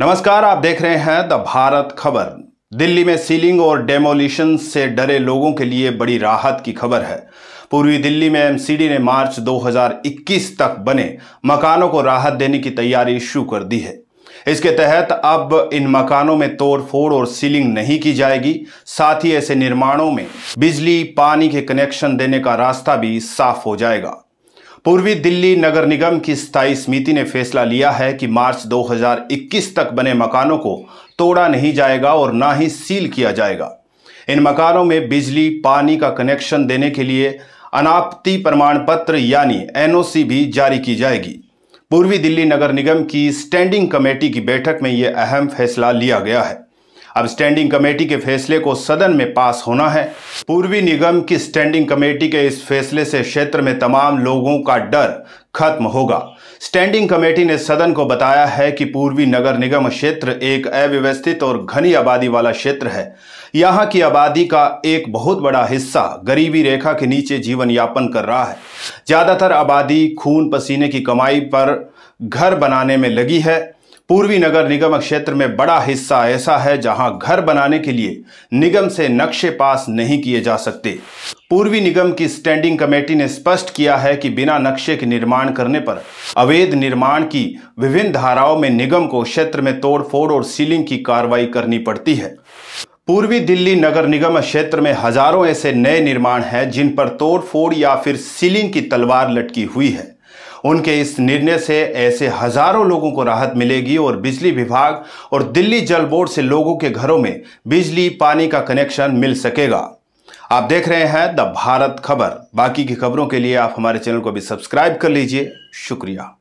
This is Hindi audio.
नमस्कार आप देख रहे हैं द भारत खबर दिल्ली में सीलिंग और डेमोलिशन से डरे लोगों के लिए बड़ी राहत की खबर है पूर्वी दिल्ली में एमसीडी ने मार्च 2021 तक बने मकानों को राहत देने की तैयारी शुरू कर दी है इसके तहत अब इन मकानों में तोड़फोड़ और सीलिंग नहीं की जाएगी साथ ही ऐसे निर्माणों में बिजली पानी के कनेक्शन देने का रास्ता भी साफ हो जाएगा पूर्वी दिल्ली नगर निगम की स्थायी समिति ने फैसला लिया है कि मार्च 2021 तक बने मकानों को तोड़ा नहीं जाएगा और ना ही सील किया जाएगा इन मकानों में बिजली पानी का कनेक्शन देने के लिए अनापत्ति प्रमाण पत्र यानी एनओसी भी जारी की जाएगी पूर्वी दिल्ली नगर निगम की स्टैंडिंग कमेटी की बैठक में ये अहम फैसला लिया गया है अब स्टैंडिंग कमेटी के फैसले को सदन में पास होना है पूर्वी निगम की स्टैंडिंग कमेटी के इस फैसले से क्षेत्र में तमाम लोगों का डर खत्म होगा स्टैंडिंग कमेटी ने सदन को बताया है कि पूर्वी नगर निगम क्षेत्र एक अव्यवस्थित और घनी आबादी वाला क्षेत्र है यहाँ की आबादी का एक बहुत बड़ा हिस्सा गरीबी रेखा के नीचे जीवन यापन कर रहा है ज़्यादातर आबादी खून पसीने की कमाई पर घर बनाने में लगी है पूर्वी नगर निगम क्षेत्र में बड़ा हिस्सा ऐसा है जहां घर बनाने के लिए निगम से नक्शे पास नहीं किए जा सकते पूर्वी निगम की स्टैंडिंग कमेटी ने स्पष्ट किया है कि बिना नक्शे के निर्माण करने पर अवैध निर्माण की विभिन्न धाराओं में निगम को क्षेत्र में तोड़फोड़ और सीलिंग की कार्रवाई करनी पड़ती है पूर्वी दिल्ली नगर निगम क्षेत्र में हजारों ऐसे नए निर्माण हैं जिन पर तोड़फोड़ या फिर सीलिंग की तलवार लटकी हुई है उनके इस निर्णय से ऐसे हजारों लोगों को राहत मिलेगी और बिजली विभाग और दिल्ली जल बोर्ड से लोगों के घरों में बिजली पानी का कनेक्शन मिल सकेगा आप देख रहे हैं द भारत खबर बाकी की खबरों के लिए आप हमारे चैनल को भी सब्सक्राइब कर लीजिए शुक्रिया